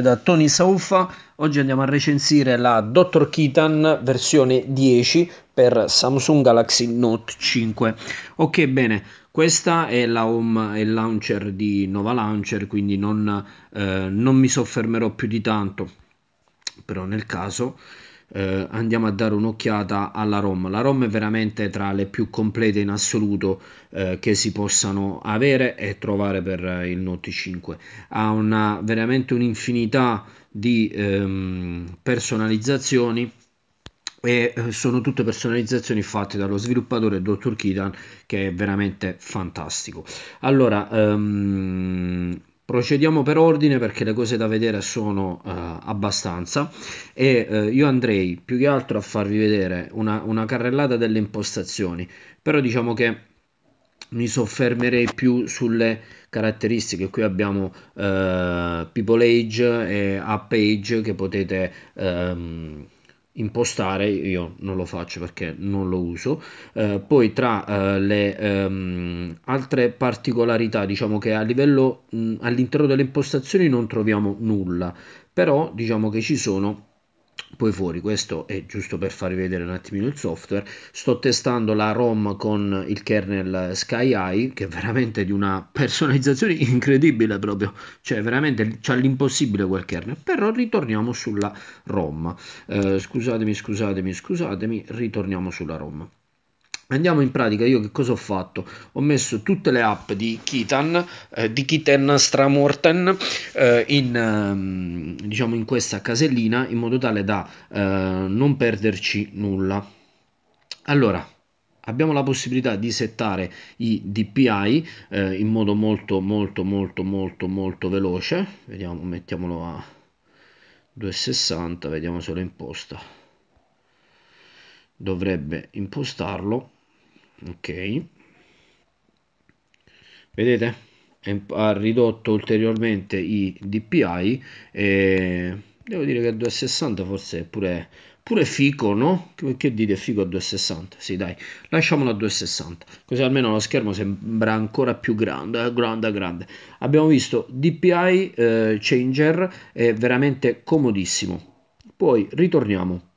da Tony Saufa. Oggi andiamo a recensire la Dr. Kitan versione 10 per Samsung Galaxy Note 5. Ok, bene, questa è la home e launcher di Nova Launcher, quindi non, eh, non mi soffermerò più di tanto, però nel caso eh, andiamo a dare un'occhiata alla ROM. La ROM è veramente tra le più complete in assoluto eh, che si possano avere e trovare per eh, il Note 5. Ha una, veramente un'infinità di ehm, personalizzazioni e eh, sono tutte personalizzazioni fatte dallo sviluppatore Dr. Kidan che è veramente fantastico allora um, Procediamo per ordine perché le cose da vedere sono uh, abbastanza e uh, io andrei più che altro a farvi vedere una, una carrellata delle impostazioni, però diciamo che mi soffermerei più sulle caratteristiche qui abbiamo eh, people age e app age che potete ehm, impostare, io non lo faccio perché non lo uso. Eh, poi tra eh, le ehm, altre particolarità, diciamo che a livello mh, all'interno delle impostazioni non troviamo nulla, però diciamo che ci sono poi fuori questo è giusto per farvi vedere un attimino il software sto testando la ROM con il kernel SkyEye che è veramente di una personalizzazione incredibile proprio cioè veramente c'è l'impossibile quel kernel però ritorniamo sulla ROM eh, scusatemi scusatemi scusatemi ritorniamo sulla ROM Andiamo in pratica, io che cosa ho fatto? Ho messo tutte le app di Kitan, eh, di Kiten Stramorten eh, in, ehm, diciamo in questa casellina in modo tale da eh, non perderci nulla. Allora, abbiamo la possibilità di settare i DPI eh, in modo molto molto molto molto molto veloce. Vediamo, mettiamolo a 260, vediamo se lo imposta. Dovrebbe impostarlo ok vedete ha ridotto ulteriormente i dpi e devo dire che a 260 forse è pure pure fico no? Che, dite fico a 260 sì dai lasciamolo a 260 così almeno lo schermo sembra ancora più grande eh, grande grande abbiamo visto dpi eh, changer è veramente comodissimo poi ritorniamo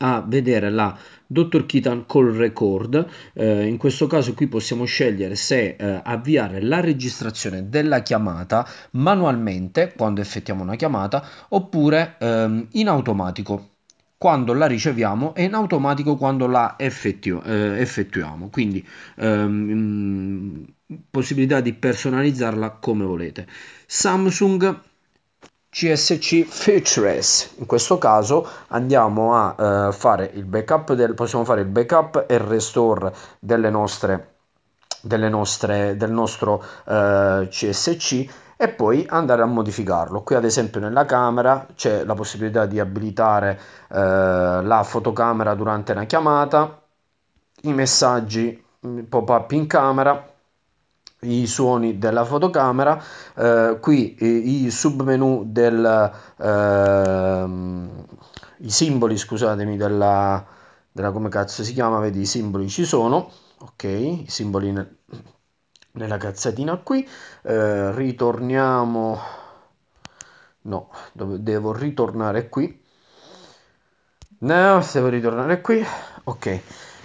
a vedere la Dr. Kitan call record eh, in questo caso qui possiamo scegliere se eh, avviare la registrazione della chiamata manualmente quando effettuiamo una chiamata oppure ehm, in automatico quando la riceviamo e in automatico quando la effettu- eh, effettuiamo quindi ehm, mm, possibilità di personalizzarla come volete Samsung CSC Features. In questo caso andiamo a eh, fare il backup del, possiamo fare il backup e il restore delle nostre, delle nostre del nostro eh, CSC e poi andare a modificarlo. Qui ad esempio nella camera c'è la possibilità di abilitare eh, la fotocamera durante una chiamata, i messaggi mm, pop-up in camera i suoni della fotocamera eh, qui i, eh, i submenu del eh, i simboli scusatemi della, della come cazzo si chiama vedi i simboli ci sono ok i simboli nel, nella cazzatina qui eh, ritorniamo no dove, devo ritornare qui no devo ritornare qui ok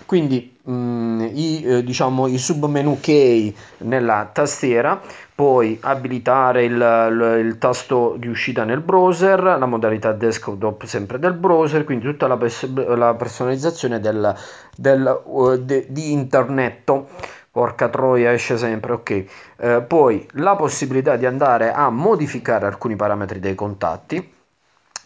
quindi mh, mm, i, eh, diciamo, i submenu key nella tastiera, poi abilitare il, il, il, tasto di uscita nel browser, la modalità desktop sempre del browser, quindi tutta la, pers- la personalizzazione del, del, uh, de, di internet. Porca troia, esce sempre, ok. Eh, poi la possibilità di andare a modificare alcuni parametri dei contatti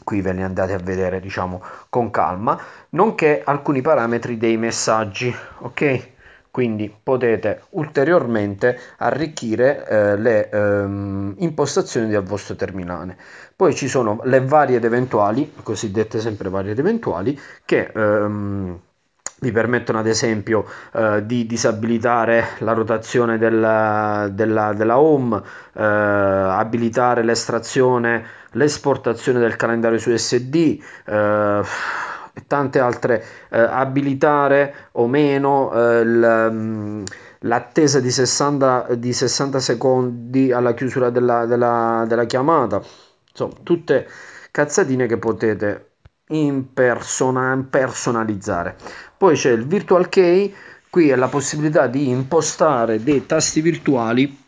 qui ve li andate a vedere diciamo con calma, nonché alcuni parametri dei messaggi, ok? Quindi potete ulteriormente arricchire eh, le ehm, impostazioni del vostro terminale. Poi ci sono le varie ed eventuali, cosiddette sempre varie ed eventuali, che ehm, vi permettono ad esempio eh, di disabilitare la rotazione della, della, della home, eh, abilitare l'estrazione, l'esportazione del calendario su SD. Eh, e tante altre eh, abilitare o meno eh, il, mm, l'attesa di 60, di 60, secondi alla chiusura della, della chiamata insomma tutte cazzatine che potete impersona- personalizzare. Poi c'è il virtual key, qui è la possibilità di impostare dei tasti virtuali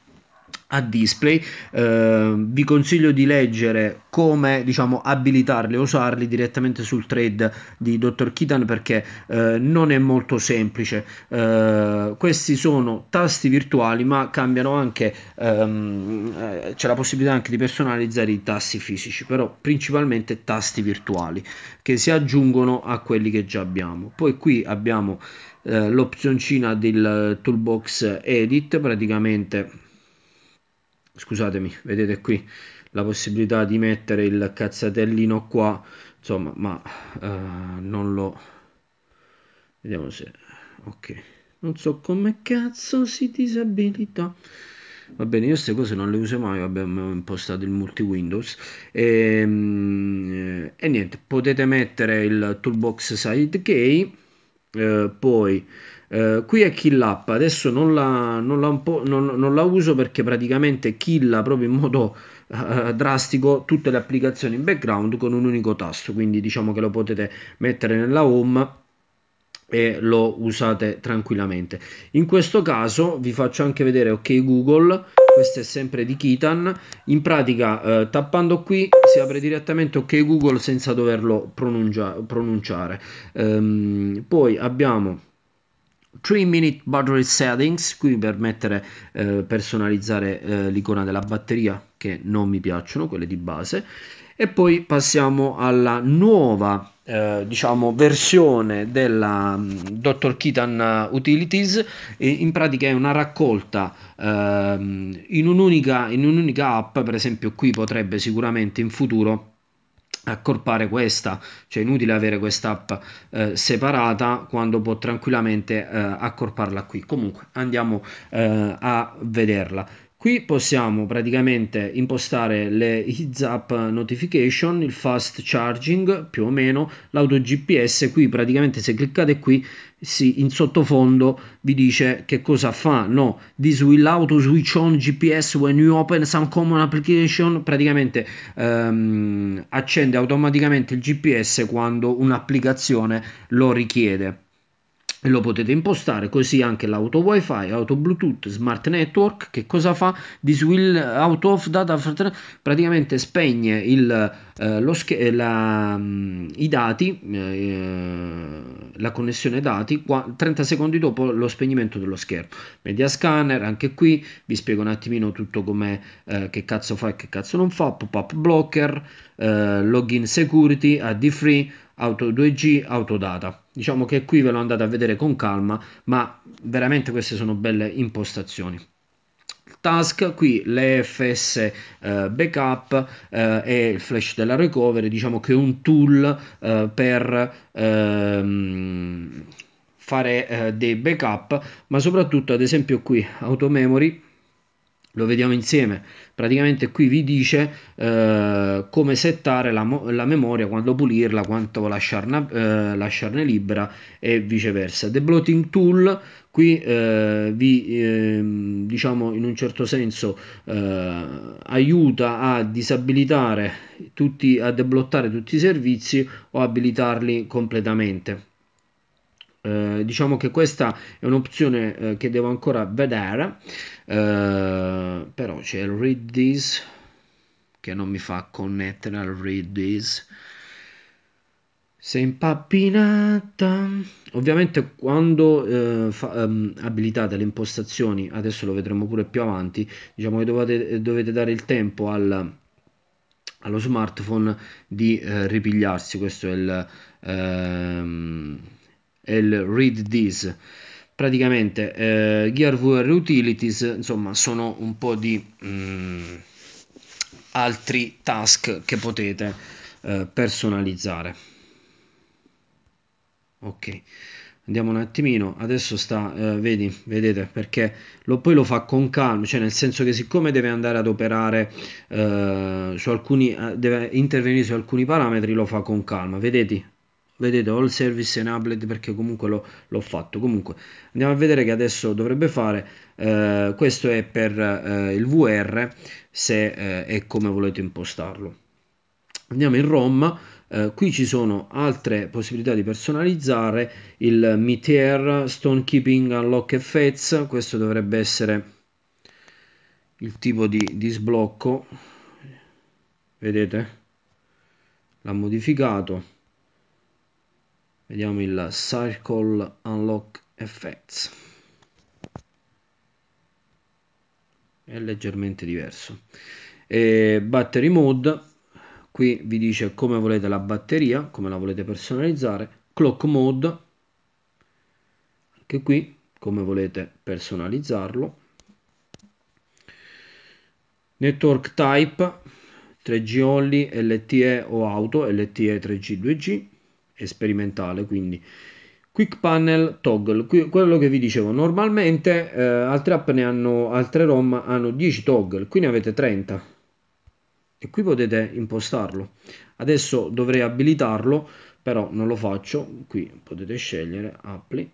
a display eh, vi consiglio di leggere come diciamo abilitarli e usarli direttamente sul trade di Dr. Kitan perché eh, non è molto semplice eh, questi sono tasti virtuali ma cambiano anche ehm, eh, c'è la possibilità anche di personalizzare i tasti fisici però principalmente tasti virtuali che si aggiungono a quelli che già abbiamo poi qui abbiamo eh, l'opzioncina del toolbox edit praticamente scusatemi, vedete qui la possibilità di mettere il cazzatellino qua, insomma, ma uh, non lo vediamo se ok. Non so come cazzo si disabilita. Va bene, io queste cose non le uso mai, vabbè, ho impostato il multi Windows. E, ehm, eh, e niente, potete mettere il toolbox side key eh, poi eh, qui è kill up adesso non la, non, la non, non la, uso perché praticamente killa proprio in modo eh, drastico tutte le applicazioni in background con un unico tasto quindi diciamo che lo potete mettere nella home e lo usate tranquillamente in questo caso vi faccio anche vedere ok google questo è sempre di Kitan in pratica eh, tappando qui si apre direttamente ok google senza doverlo pronuncia pronunciare ehm, poi abbiamo 3 minute battery settings qui per mettere eh, personalizzare eh, l'icona della batteria che non mi piacciono quelle di base e poi passiamo alla nuova eh, diciamo, versione della mm, Dr. Kitan eh, Utilities, in pratica è una raccolta ehm, in, un'unica, in un'unica app, per esempio qui potrebbe sicuramente in futuro accorpare questa, cioè è inutile avere quest'app eh, separata quando può tranquillamente eh, accorparla qui. Comunque andiamo eh, a vederla. Qui possiamo praticamente impostare le heads up notification, il fast charging più o meno, l'auto GPS, qui praticamente se cliccate qui si, in sottofondo vi dice che cosa fa, no, this will auto switch on GPS when you open some common application, praticamente ehm, accende automaticamente il GPS quando un'applicazione lo richiede e lo potete impostare così anche l'auto wifi, auto bluetooth, smart network che cosa fa? Diswill out of data praticamente spegne il, eh, sch- eh, la, mm, i dati eh, la connessione dati 30 secondi dopo lo spegnimento dello schermo media scanner anche qui vi spiego un attimino tutto come eh, che cazzo fa e che cazzo non fa pop up blocker eh, login security ad free Auto 2G Autodata. Diciamo che qui ve lo andate a vedere con calma, ma veramente queste sono belle impostazioni task, qui l'EFS eh, backup eh, e il flash della recovery, diciamo che è un tool eh, per ehm, fare eh, dei backup, ma soprattutto ad esempio qui Auto Memory lo vediamo insieme praticamente qui vi dice eh, come settare la, la, memoria quando pulirla quanto lasciarne, eh, lasciarne libera e viceversa the bloating tool qui eh, vi ehm, diciamo in un certo senso eh, aiuta a disabilitare tutti a deblottare tutti i servizi o abilitarli completamente eh, diciamo che questa è un'opzione eh, che devo ancora vedere, eh, però c'è il read this che non mi fa connettere al read this. Sei impappinata. Ovviamente quando eh, fa, ehm, abilitate le impostazioni, adesso lo vedremo pure più avanti, diciamo che dovete, dovete dare il tempo al, allo smartphone di eh, ripigliarsi, questo è il... Ehm, è il read this. Praticamente eh, GearVR Utilities, insomma, sono un po' di mh, mm, altri task che potete eh, personalizzare. Ok andiamo un attimino adesso sta eh, vedi vedete perché lo, poi lo fa con calma cioè nel senso che siccome deve andare ad operare eh, su alcuni eh, deve intervenire su alcuni parametri lo fa con calma vedete vedete all service enabled perché comunque l'ho fatto comunque andiamo a vedere che adesso dovrebbe fare eh, questo è per eh, il VR se eh, è come volete impostarlo andiamo in ROM Uh, qui ci sono altre possibilità di personalizzare il Meteor, Stone Keeping, Unlock Effects, questo dovrebbe essere il tipo di, di sblocco, vedete? L'ha modificato vediamo il circle unlock effects è leggermente diverso e battery mode qui vi dice come volete la batteria come la volete personalizzare clock mode anche qui come volete personalizzarlo network type 3G only LTE o auto LTE 3G 2G e sperimentale quindi Quick Panel Toggle, quello che vi dicevo, normalmente eh, altre app ne hanno, altre ROM hanno 10 toggle, qui ne avete 30 e qui potete impostarlo. Adesso dovrei abilitarlo, però non lo faccio, qui potete scegliere, appli,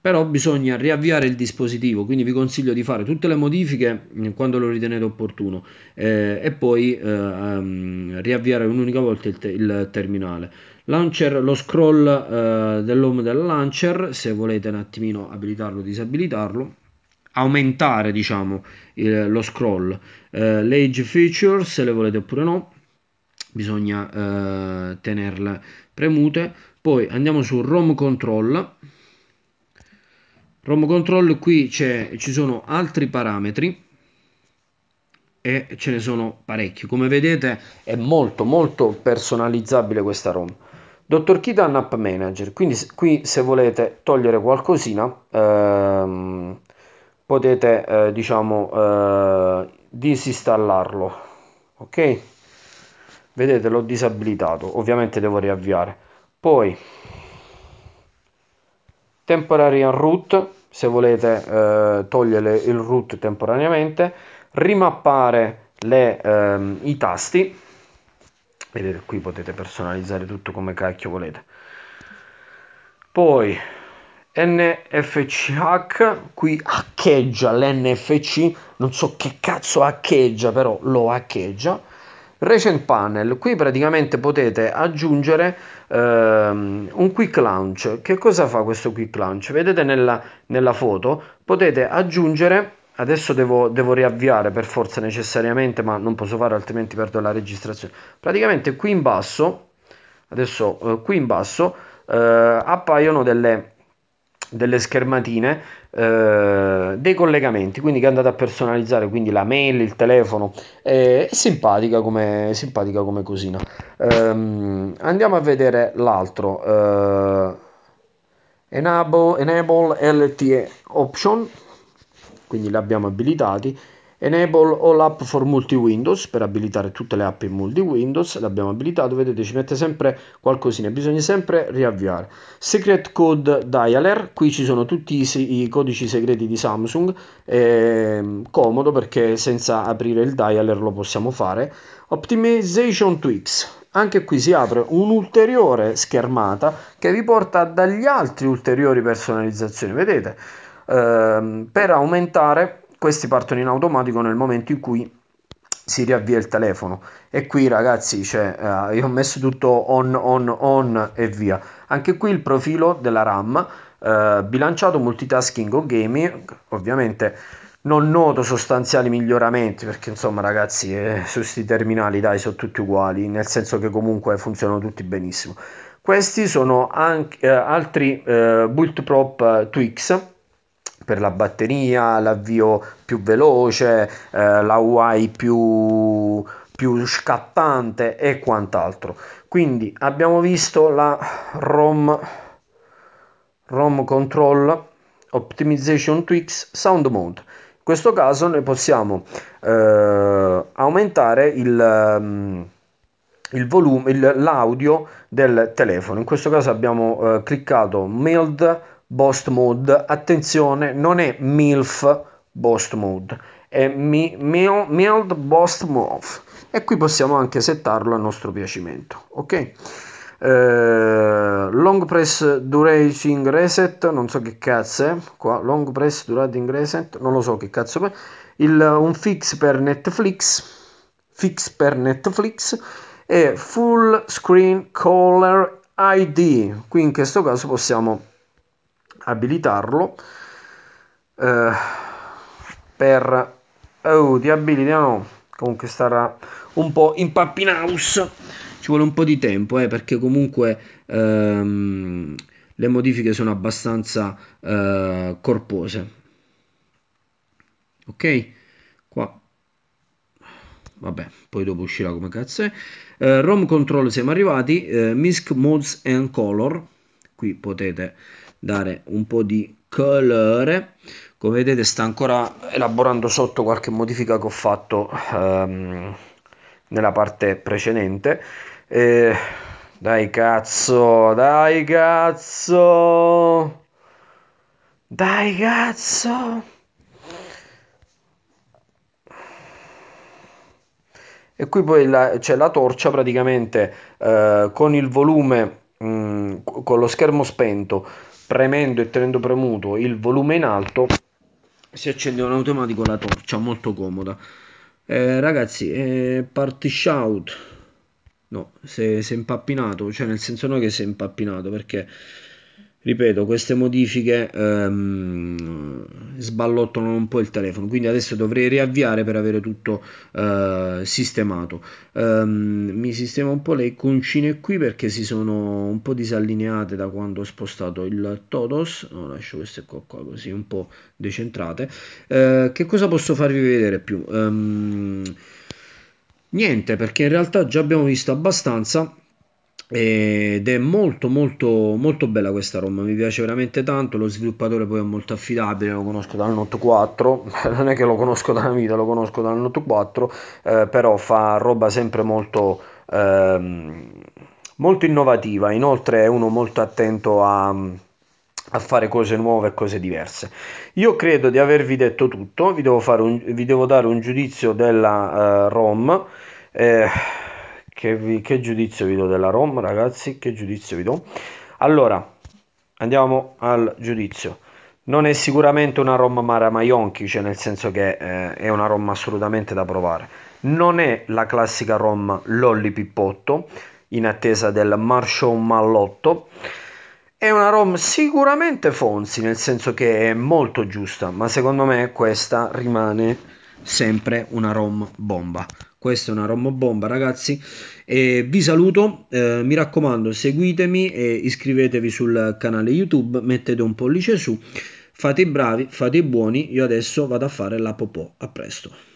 però bisogna riavviare il dispositivo quindi vi consiglio di fare tutte le modifiche mm, quando lo ritenete opportuno eh, e poi eh, um, riavviare un'unica volta il, te il terminale launcher lo scroll eh, dell'home del launcher se volete un attimino abilitarlo o disabilitarlo aumentare diciamo il, lo scroll eh, l'age feature se le volete oppure no bisogna eh, tenerle premute poi andiamo su rom control ROM control qui ci sono altri parametri e ce ne sono parecchi come vedete è molto molto personalizzabile questa ROM Dottor Kitan App Manager quindi qui se volete togliere qualcosina ehm, potete eh, diciamo eh, disinstallarlo ok vedete l'ho disabilitato ovviamente devo riavviare poi temporary Unroot, se volete eh, togliere il root temporaneamente, rimappare le, ehm, i tasti, vedete qui potete personalizzare tutto come cacchio volete, poi NFCH, qui haccheggia l'NFC, non so che cazzo haccheggia, però lo haccheggia, Recent Panel, qui praticamente potete aggiungere ehm, un quick launch. Che cosa fa questo quick launch? Vedete nella, nella foto potete aggiungere adesso devo, devo, riavviare per forza necessariamente ma non posso fare altrimenti perdo la registrazione praticamente qui in basso adesso eh, qui in basso eh, appaiono delle delle schermatine eh, dei collegamenti quindi che andate a personalizzare quindi la mail il telefono è, è simpatica come, simpatica come cosina um, andiamo a vedere l'altro uh, enable, enable LTE option quindi l'abbiamo abilitati Enable all app for multi Windows per abilitare tutte le app in multi Windows, l'abbiamo abilitato, vedete ci mette sempre qualcosina, bisogna sempre riavviare. Secret Code Dialer, qui ci sono tutti i, i codici segreti di Samsung, eh, comodo perché senza aprire il dialer lo possiamo fare. Optimization Tweaks, anche qui si apre un'ulteriore schermata che vi porta dagli altri ulteriori personalizzazioni, vedete, eh, per aumentare questi partono in automatico nel momento in cui si riavvia il telefono e qui ragazzi cioè, uh, io ho messo tutto on on on e via anche qui il profilo della RAM uh, bilanciato multitasking o gaming ovviamente non noto sostanziali miglioramenti perché insomma ragazzi eh, su questi terminali dai sono tutti uguali nel senso che comunque funzionano tutti benissimo questi sono anche eh, altri eh, build prop tweaks per la batteria, l'avvio più veloce, eh, la UI più, più scattante e quant'altro. Quindi abbiamo visto la ROM, ROM Control Optimization Tweaks Sound Mode. In questo caso noi possiamo eh, aumentare il, mm, il volume, il, l'audio del telefono. In questo caso abbiamo eh, cliccato mild Bost Mood. Attenzione, non è MILF Bost Mood, è mi, mio, Mild Bost Move. E qui possiamo anche settarlo a nostro piacimento. Ok? Eh, long press duration reset, non so che cazzo è. Qua, long press duration reset, non lo so che cazzo è. Il, un fix per Netflix. Fix per Netflix e full screen caller ID. Qui in questo caso possiamo abilitarlo eh, per oh, di abilità no comunque starà un po' in pappin house ci vuole un po' di tempo eh, perché comunque ehm, le modifiche sono abbastanza eh, corpose ok qua vabbè poi dopo uscirà come cazzo è eh, rom control siamo arrivati eh, misc modes and color qui potete dare un po' di colore come vedete sta ancora elaborando sotto qualche modifica che ho fatto ehm, nella parte precedente eh, dai cazzo dai cazzo dai cazzo e qui poi c'è la torcia praticamente eh, con il volume mh, mm, con lo schermo spento premendo e tenendo premuto il volume in alto si accende in automatico la torcia molto comoda eh, ragazzi eh, party shout no si è impappinato cioè nel senso no che si è impappinato perché ripeto queste modifiche ehm, sballottano un po' il telefono quindi adesso dovrei riavviare per avere tutto eh, sistemato um, mi sistema un po' le iconcine qui perché si sono un po' disallineate da quando ho spostato il todos no, lascio queste qua, qua così un po' decentrate uh, che cosa posso farvi vedere più um, niente perché in realtà già abbiamo visto abbastanza ed è molto molto molto bella questa Roma mi piace veramente tanto lo sviluppatore poi è molto affidabile lo conosco dal Note 4 non è che lo conosco dalla vita lo conosco dal Note 4 eh, però fa roba sempre molto ehm, molto innovativa inoltre è uno molto attento a a fare cose nuove e cose diverse. Io credo di avervi detto tutto, vi devo, un, vi devo dare un giudizio della uh, ROM. Eh, che, vi, che giudizio vi do della Rom, ragazzi? Che giudizio vi do? Allora, andiamo al giudizio. Non è sicuramente una Rom Mara Maionchi, cioè nel senso che eh, è una Rom assolutamente da provare. Non è la classica Rom Lolli Pippotto, in attesa del Marshall Mallotto. È una ROM sicuramente Fonsi, nel senso che è molto giusta, ma secondo me questa rimane sempre una ROM bomba questa è una ROM bomba ragazzi e vi saluto eh, mi raccomando seguitemi e iscrivetevi sul canale youtube mettete un pollice su fate i bravi fate i buoni io adesso vado a fare la popò a presto